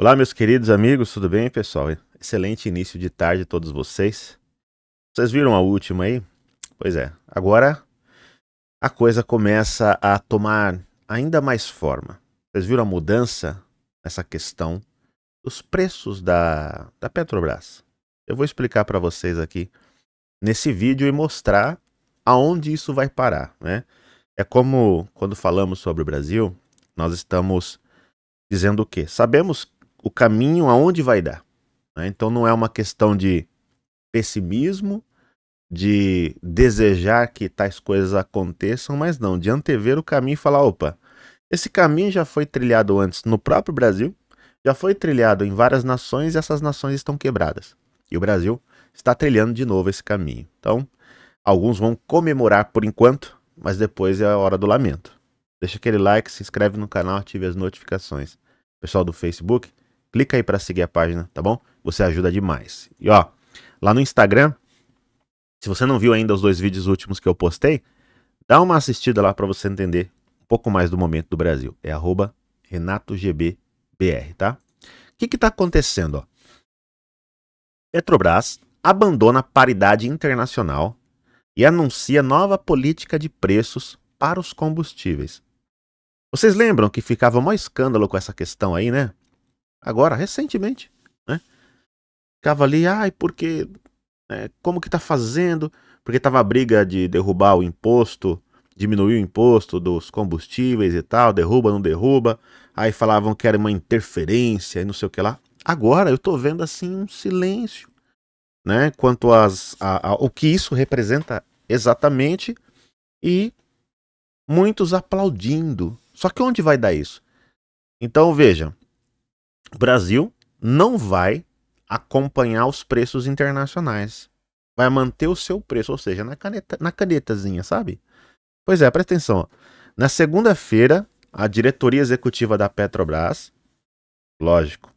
Olá, meus queridos amigos, tudo bem, pessoal? Excelente início de tarde a todos vocês. Vocês viram a última aí? Pois é, agora a coisa começa a tomar ainda mais forma. Vocês viram a mudança nessa questão dos preços da, da Petrobras? Eu vou explicar para vocês aqui nesse vídeo e mostrar aonde isso vai parar, né? É como quando falamos sobre o Brasil, nós estamos dizendo o quê? Sabemos o caminho aonde vai dar. Né? Então não é uma questão de pessimismo, de desejar que tais coisas aconteçam, mas não, de antever o caminho e falar: opa, esse caminho já foi trilhado antes no próprio Brasil, já foi trilhado em várias nações e essas nações estão quebradas. E o Brasil está trilhando de novo esse caminho. Então, alguns vão comemorar por enquanto, mas depois é a hora do lamento. Deixa aquele like, se inscreve no canal, ative as notificações. Pessoal do Facebook, clica aí para seguir a página, tá bom? Você ajuda demais. E ó, lá no Instagram, se você não viu ainda os dois vídeos últimos que eu postei, dá uma assistida lá para você entender um pouco mais do momento do Brasil. É renatogbbr, tá? O que que tá acontecendo, ó? Petrobras abandona a paridade internacional e anuncia nova política de preços para os combustíveis. Vocês lembram que ficava maior escândalo com essa questão aí, né? agora, recentemente, né? Ficava ali, ai, porque. É, como que tá fazendo? Porque tava a briga de derrubar o imposto, diminuir o imposto dos combustíveis e tal, derruba, não derruba. Aí falavam que era uma interferência e não sei o que lá. Agora eu tô vendo assim um silêncio, né? Quanto às, a, a, o que isso representa exatamente e muitos aplaudindo. Só que onde vai dar isso? Então vejam o Brasil não vai acompanhar os preços internacionais. Vai manter o seu preço, ou seja, na, caneta, na canetazinha, sabe? Pois é, presta atenção. Na segunda-feira, a diretoria executiva da Petrobras, lógico,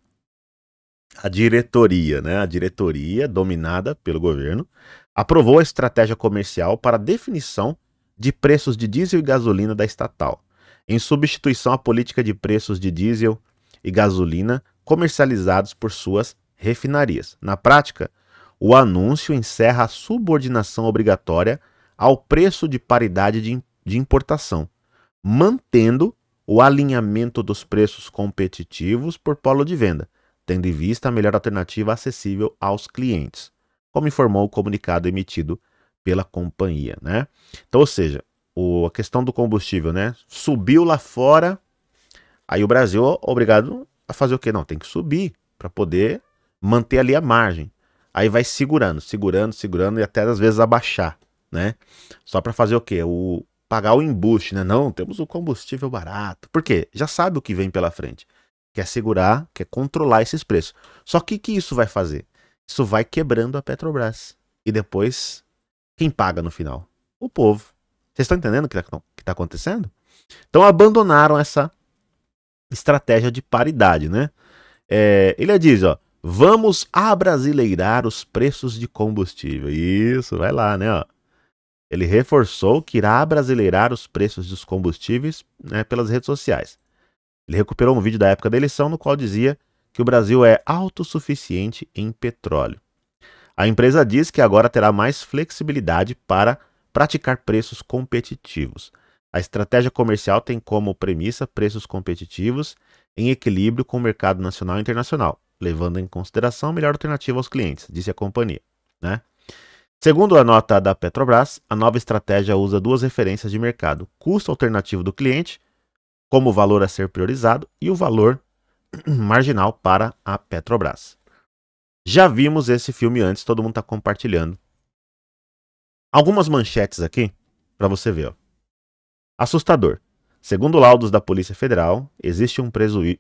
a diretoria, né? A diretoria dominada pelo governo aprovou a estratégia comercial para definição de preços de diesel e gasolina da estatal, em substituição à política de preços de diesel e gasolina comercializados por suas refinarias. Na prática, o anúncio encerra a subordinação obrigatória ao preço de paridade de, importação, mantendo o alinhamento dos preços competitivos por polo de venda, tendo em vista a melhor alternativa acessível aos clientes, como informou o comunicado emitido pela companhia, né? Então, ou seja, o, a questão do combustível, né? Subiu lá fora, Aí o Brasil é obrigado a fazer o quê? Não, tem que subir para poder manter ali a margem. Aí vai segurando, segurando, segurando e até às vezes abaixar, né? Só para fazer o quê? O pagar o embuste, né? Não, temos o combustível barato. Por quê? Já sabe o que vem pela frente. Quer segurar, quer controlar esses preços. Só que o que isso vai fazer? Isso vai quebrando a Petrobras. E depois, quem paga no final? O povo. Vocês estão entendendo o que está tá acontecendo? Então abandonaram essa estratégia de paridade, né? É, ele diz, ó, vamos abrasileirar os preços de combustível. Isso, vai lá, né? Ó. Ele reforçou que irá abrasileirar os preços dos combustíveis né, pelas redes sociais. Ele recuperou um vídeo da época da eleição no qual dizia que o Brasil é autossuficiente em petróleo. A empresa diz que agora terá mais flexibilidade para praticar preços competitivos. A estratégia comercial tem como premissa preços competitivos em equilíbrio com o mercado nacional e internacional, levando em consideração a melhor alternativa aos clientes, disse a companhia. Né? Segundo a nota da Petrobras, a nova estratégia usa duas referências de mercado: custo alternativo do cliente, como valor a ser priorizado, e o valor marginal para a Petrobras. Já vimos esse filme antes, todo mundo está compartilhando. Algumas manchetes aqui para você ver. Ó assustador. Segundo laudos da Polícia Federal, existe um,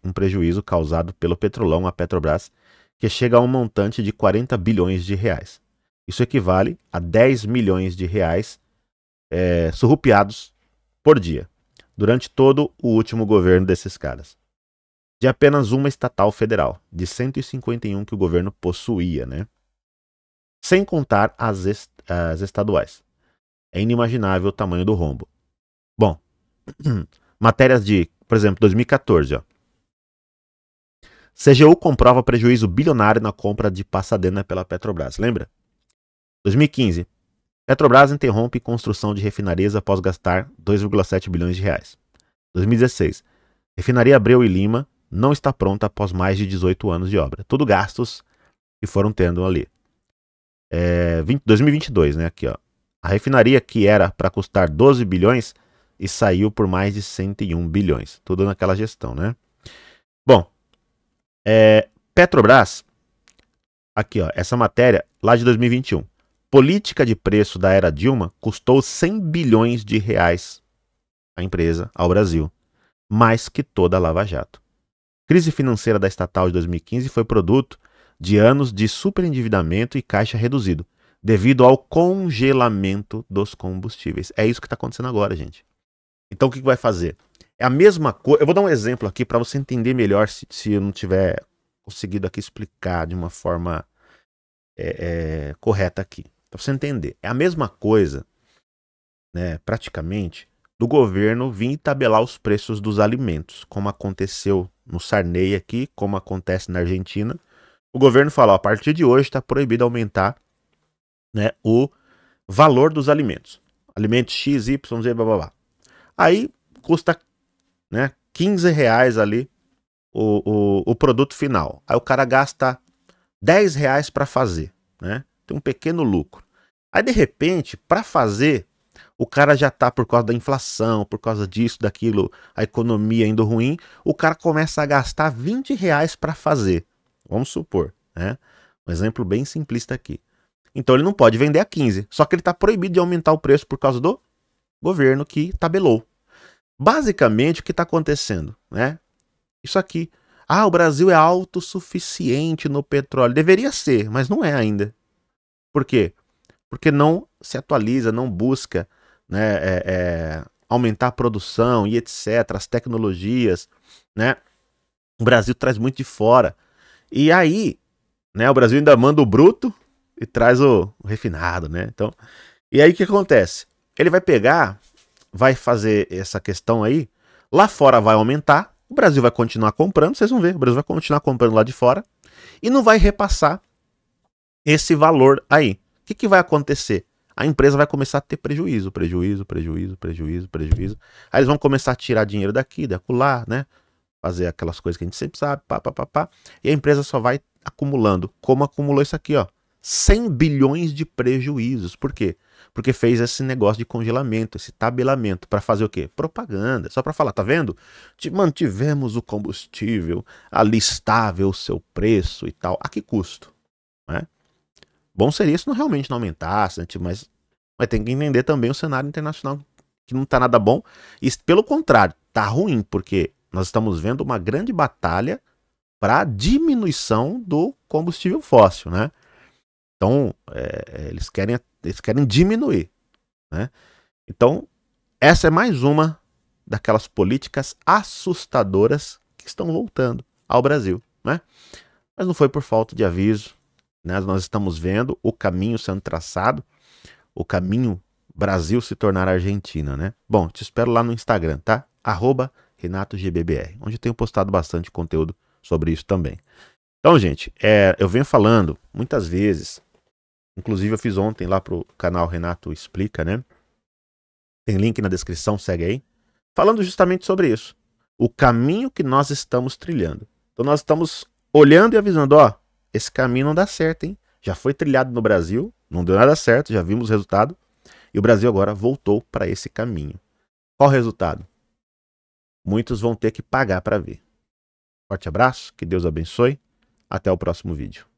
um, prejuízo causado pelo petrolão à Petrobras que chega a um montante de 40 bilhões de reais. Isso equivale a 10 milhões de reais é, surrupiados por dia, durante todo o último governo desses caras. De apenas uma estatal federal, de 151 que o governo possuía, né? Sem contar as, est as estaduais. É inimaginável o tamanho do rombo. matérias de, por exemplo, 2014, ó. CGU comprova prejuízo bilionário na compra de Passadena né, pela Petrobras, lembra? 2015. Petrobras interrompe construção de refinarias após gastar 2,7 bilhões de reais. 2016. Refinaria Abreu e Lima não está pronta após mais de 18 anos de obra. Tudo gastos que foram tendo ali. É, 20, 2022, né? Aqui, ó. A refinaria que era para custar 12 bilhões e saiu por mais de 101 bilhões. Tudo naquela gestão, né? Bom, é, Petrobras, aqui ó, essa matéria lá de 2021. Política de preço da era Dilma custou 100 bilhões de reais à empresa, ao Brasil, mais que toda a Lava Jato. Crise financeira da estatal de 2015 foi produto de anos de superendividamento e caixa reduzido, devido ao congelamento dos combustíveis. É isso que está acontecendo agora, gente. Então o que, que vai fazer? É a mesma coisa. Eu vou dar um exemplo aqui para você entender melhor se, se eu não tiver conseguido aqui explicar de uma forma é, é, correta aqui. Para você entender. É a mesma coisa, né, praticamente, do governo vir tabelar os preços dos alimentos, como aconteceu no Sarney aqui, como acontece na Argentina. O governo fala: ó, a partir de hoje está proibido aumentar né, o valor dos alimentos. Alimentos X, Y, Z, blá, blá, blá. Aí custa né, 15 reais ali o, o, o produto final. Aí o cara gasta 10 reais para fazer, né? Tem um pequeno lucro. Aí de repente, para fazer, o cara já tá por causa da inflação, por causa disso, daquilo, a economia indo ruim, o cara começa a gastar 20 reais para fazer. Vamos supor, né? Um exemplo bem simplista aqui. Então ele não pode vender a 15, só que ele está proibido de aumentar o preço por causa do governo que tabelou. Basicamente, o que está acontecendo? Né? Isso aqui. Ah, o Brasil é autossuficiente no petróleo. Deveria ser, mas não é ainda. Por quê? Porque não se atualiza, não busca né, é, é, aumentar a produção e etc., as tecnologias. Né? O Brasil traz muito de fora. E aí, né, o Brasil ainda manda o bruto e traz o, o refinado. Né? Então, e aí o que acontece? Ele vai pegar, vai fazer essa questão aí, lá fora vai aumentar, o Brasil vai continuar comprando, vocês vão ver, o Brasil vai continuar comprando lá de fora e não vai repassar esse valor aí. O que, que vai acontecer? A empresa vai começar a ter prejuízo, prejuízo, prejuízo, prejuízo, prejuízo. Aí eles vão começar a tirar dinheiro daqui, dacular, né? Fazer aquelas coisas que a gente sempre sabe, pá, pá, pá, pá. E a empresa só vai acumulando, como acumulou isso aqui, ó. 100 bilhões de prejuízos. Por quê? Porque fez esse negócio de congelamento, esse tabelamento, para fazer o quê? Propaganda. Só para falar, tá vendo? Te mantivemos o combustível ali estável, o seu preço e tal. A que custo? Né? Bom seria se não realmente não aumentasse, né? mas, mas tem que entender também o cenário internacional que não está nada bom. E pelo contrário, está ruim, porque nós estamos vendo uma grande batalha para a diminuição do combustível fóssil, né? Então, é, é, eles, querem, eles querem diminuir. Né? Então, essa é mais uma daquelas políticas assustadoras que estão voltando ao Brasil. Né? Mas não foi por falta de aviso. Né? Nós estamos vendo o caminho sendo traçado, o caminho Brasil se tornar Argentina. Né? Bom, te espero lá no Instagram, tá? Arroba RenatoGBBR, onde tenho postado bastante conteúdo sobre isso também. Então, gente, é, eu venho falando muitas vezes Inclusive eu fiz ontem lá pro canal Renato Explica, né? Tem link na descrição, segue aí. Falando justamente sobre isso. O caminho que nós estamos trilhando. Então nós estamos olhando e avisando, ó, esse caminho não dá certo, hein? Já foi trilhado no Brasil, não deu nada certo, já vimos o resultado. E o Brasil agora voltou para esse caminho. Qual o resultado? Muitos vão ter que pagar para ver. Forte abraço, que Deus abençoe. Até o próximo vídeo.